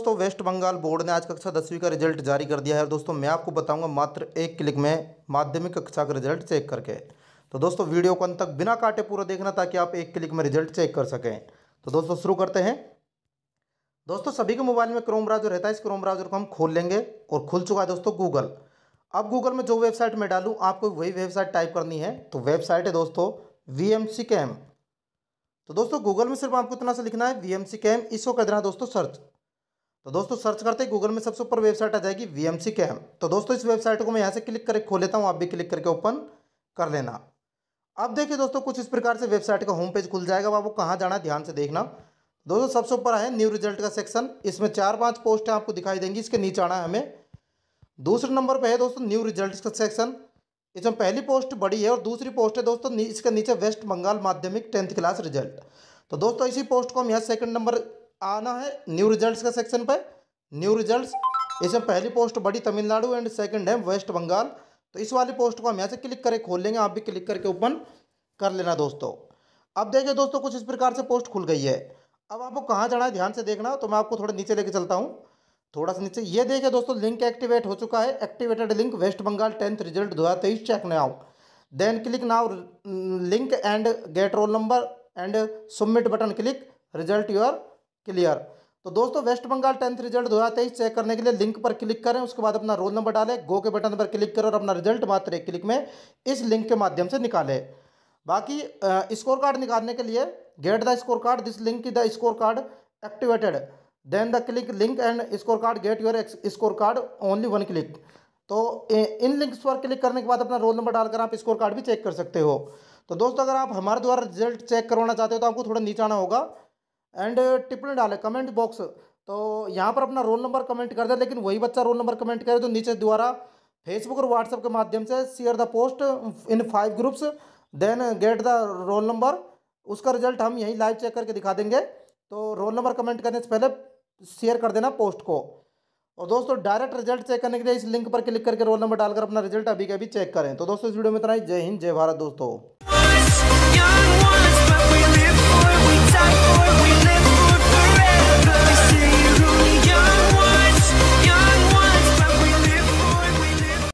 दोस्तों West Bengal board ने आज कक्षा दसवीं का रिजल्ट जारी कर दिया है और दोस्तों मैं आपको बताऊंगा मात्र एक क्लिक में माध्यमिक कक्षा का रिजल्ट चेक करके तो दोस्तों वीडियो को अंत तक बिना काटे पूरा देखना ताकि आप एक क्लिक में रिजल्ट चेक कर सकें तो दोस्तों शुरू करते हैं दोस्तों सभी के मोबाइल में क्रोम ब्राउजर रहता है इस क्रोम ब्राउजर को हम खोल लेंगे और खुल चुका है दोस्तों गूगल अब गूगल में जो वेबसाइट में डालूँ आपको वही वेबसाइट टाइप करनी है तो वेबसाइट है दोस्तों वी एम सी कैम तो दोस्तों गूगल में सिर्फ आपको इतना सा लिखना है वी एम सी कैम इसको कर देना दोस्तों सर्च तो दोस्तों सर्च करते हैं गूगल में सबसे ऊपर वेबसाइट आ जाएगी वी एम सी कैम तो दोस्तों इस वेबसाइट को मैं यहाँ से क्लिक करके खो लेता हूँ आप भी क्लिक करके ओपन कर लेना अब देखिए दोस्तों कुछ इस प्रकार से वेबसाइट का होम पेज खुल जाएगा आपको कहाँ जाना ध्यान से देखना दोस्तों सबसे ऊपर है न्यू रिजल्ट का सेक्शन इसमें चार पांच पोस्ट आपको दिखाई देंगी इसके नीचे आना है हमें दूसरे नंबर पे है दोस्तों न्यू रिजल्ट का सेक्शन इसमें पहली पोस्ट बड़ी है और दूसरी पोस्ट है दोस्तों इसके नीचे वेस्ट बंगाल माध्यमिक टेंथ क्लास रिजल्ट तो दोस्तों इसी पोस्ट को हम यहाँ सेकंड नंबर आना है न्यू रिजल्ट्स का सेक्शन पर न्यू रिजल्ट्स इसमें पहली पोस्ट बड़ी तमिलनाडु एंड सेकंड है वेस्ट बंगाल तो इस वाली पोस्ट को हम यहाँ से क्लिक करके खोल लेंगे आप भी क्लिक करके ओपन कर लेना दोस्तों अब देखिए दोस्तों कुछ इस प्रकार से पोस्ट खुल गई है अब आपको कहाँ जाना है ध्यान से देखना तो मैं आपको थोड़ा नीचे लेके चलता हूँ थोड़ा सा नीचे ये देखिए दोस्तों लिंक एक्टिवेट हो चुका है activated link West Bengal tenth result दो हज़ार तेईस check then click now link and get roll number and submit button click result your clear तो दोस्तों वेस्ट बंगाल टेंथ रिजल्ट दो चेक करने के लिए लिंक पर क्लिक करें उसके बाद अपना रोल नंबर डालें गो के बटन पर क्लिक करें और अपना रिजल्ट मात्र एक क्लिक में इस लिंक के माध्यम से निकालें बाकी स्कोर कार्ड निकालने के लिए get the score card this link the score card activated then the click link and score card get your score card only one click तो इन लिंक्स पर क्लिक करने के बाद अपना रोल नंबर डालकर आप स्कोर कार्ड भी check कर सकते हो तो दोस्तों अगर आप हमारे द्वारा रिजल्ट चेक करवाना चाहते हो तो आपको थोड़ा नीचे आना होगा एंड uh, टिप्पणी डाले कमेंट बॉक्स तो यहाँ पर अपना रोल नंबर कमेंट कर दे लेकिन वही बच्चा रोल नंबर कमेंट करे तो नीचे द्वारा फेसबुक और व्हाट्सएप के माध्यम से share the post in five groups then get the roll number उसका रिजल्ट हम यहीं लाइव चेक करके दिखा देंगे तो रोल नंबर कमेंट करने से पहले शेयर कर देना पोस्ट को और दोस्तों डायरेक्ट रिजल्ट चेक करने के लिए इस लिंक पर क्लिक करके रोल नंबर डालकर अपना रिजल्ट अभी के अभी चेक करें तो दोस्तों इस वीडियो में इतना ही जय हिंद जय भारत दोस्तों